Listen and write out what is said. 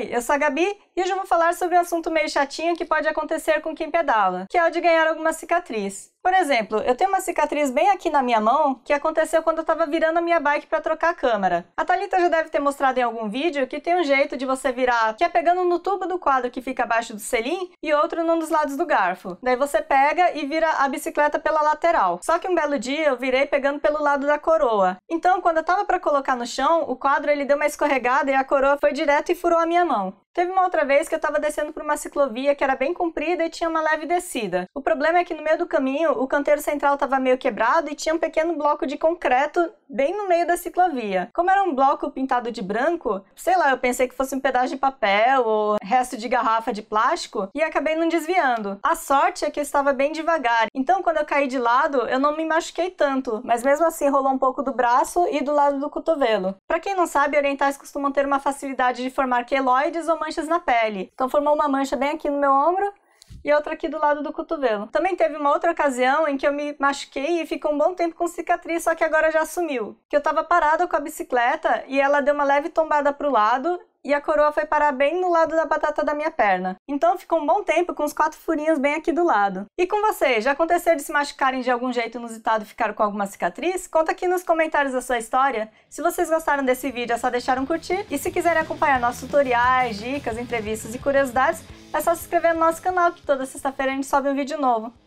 Oi, eu sou a Gabi e hoje eu vou falar sobre um assunto meio chatinho que pode acontecer com quem pedala, que é o de ganhar alguma cicatriz. Por exemplo, eu tenho uma cicatriz bem aqui na minha mão que aconteceu quando eu estava virando a minha bike para trocar a câmera. A Thalita já deve ter mostrado em algum vídeo que tem um jeito de você virar, que é pegando no tubo do quadro que fica abaixo do selim e outro num dos lados do garfo. Daí você pega e vira a bicicleta pela lateral. Só que um belo dia eu virei pegando pelo lado da coroa. Então, quando eu estava para colocar no chão, o quadro ele deu uma escorregada e a coroa foi direto e furou a minha mão. Teve uma outra vez que eu estava descendo por uma ciclovia que era bem comprida e tinha uma leve descida. O problema é que no meio do caminho o canteiro central estava meio quebrado e tinha um pequeno bloco de concreto bem no meio da ciclovia. Como era um bloco pintado de branco, sei lá, eu pensei que fosse um pedaço de papel ou resto de garrafa de plástico e acabei não desviando. A sorte é que eu estava bem devagar, então quando eu caí de lado eu não me machuquei tanto, mas mesmo assim rolou um pouco do braço e do lado do cotovelo. Para quem não sabe, orientais costumam ter uma facilidade de formar queloides ou manchas na pele. Então formou uma mancha bem aqui no meu ombro e outra aqui do lado do cotovelo. Também teve uma outra ocasião em que eu me machuquei e ficou um bom tempo com cicatriz, só que agora já sumiu. Que eu tava parada com a bicicleta e ela deu uma leve tombada pro lado e a coroa foi parar bem no lado da batata da minha perna. Então ficou um bom tempo com os quatro furinhos bem aqui do lado. E com vocês, já aconteceu de se machucarem de algum jeito inusitado e ficar com alguma cicatriz? Conta aqui nos comentários a sua história. Se vocês gostaram desse vídeo, é só deixar um curtir. E se quiserem acompanhar nossos tutoriais, dicas, entrevistas e curiosidades, é só se inscrever no nosso canal, que toda sexta-feira a gente sobe um vídeo novo.